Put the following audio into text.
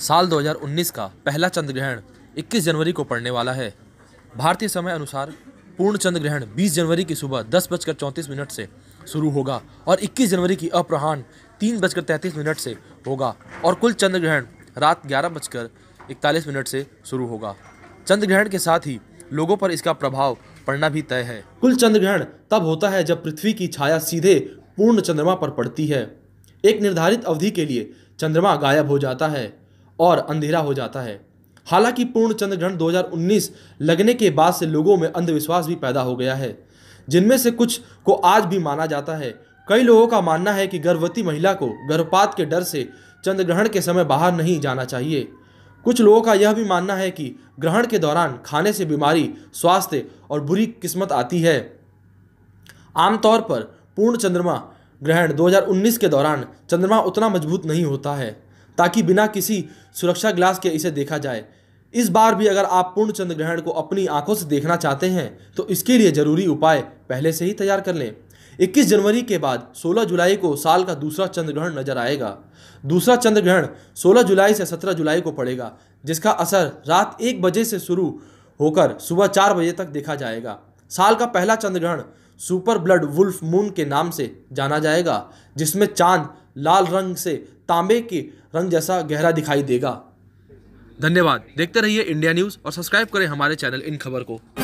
साल 2019 का पहला चंद्र ग्रहण 21 जनवरी को पड़ने वाला है भारतीय समय अनुसार पूर्ण चंद्र ग्रहण 20 जनवरी की सुबह दस बजकर चौंतीस मिनट से शुरू होगा और 21 जनवरी की अपराहन तीन बजकर तैंतीस मिनट से होगा और कुल चंद्र ग्रहण रात ग्यारह बजकर इकतालीस मिनट से शुरू होगा चंद्र ग्रहण के साथ ही लोगों पर इसका प्रभाव पड़ना भी तय है कुल चंद्र ग्रहण तब होता है जब पृथ्वी की छाया सीधे पूर्ण चंद्रमा पर पड़ती है एक निर्धारित अवधि के लिए चंद्रमा गायब हो जाता है और अंधेरा हो जाता है हालांकि पूर्ण चंद्र ग्रहण 2019 लगने के बाद से लोगों में अंधविश्वास भी पैदा हो गया है जिनमें से कुछ को आज भी माना जाता है कई लोगों का मानना है कि गर्भवती महिला को गर्भपात के डर से चंद्र ग्रहण के समय बाहर नहीं जाना चाहिए कुछ लोगों का यह भी मानना है कि ग्रहण के दौरान खाने से बीमारी स्वास्थ्य और बुरी किस्मत आती है आमतौर पर पूर्ण चंद्रमा ग्रहण 2019 के दौरान चंद्रमा उतना मजबूत नहीं होता है ताकि बिना किसी सुरक्षा ग्लास के इसे देखा जाए इस बार भी अगर आप पूर्ण चंद्र ग्रहण को अपनी आंखों से देखना चाहते हैं तो इसके लिए ज़रूरी उपाय पहले से ही तैयार कर लें 21 जनवरी के बाद 16 जुलाई को साल का दूसरा चंद्र ग्रहण नजर आएगा दूसरा चंद्र ग्रहण 16 जुलाई से 17 जुलाई को पड़ेगा जिसका असर रात एक बजे से शुरू होकर सुबह चार बजे तक देखा जाएगा साल का पहला चंद्र ग्रहण सुपर ब्लड वुल्फ मून के नाम से जाना जाएगा जिसमें चांद लाल रंग से तांबे के रंग जैसा गहरा दिखाई देगा धन्यवाद देखते रहिए इंडिया न्यूज़ और सब्सक्राइब करें हमारे चैनल इन खबर को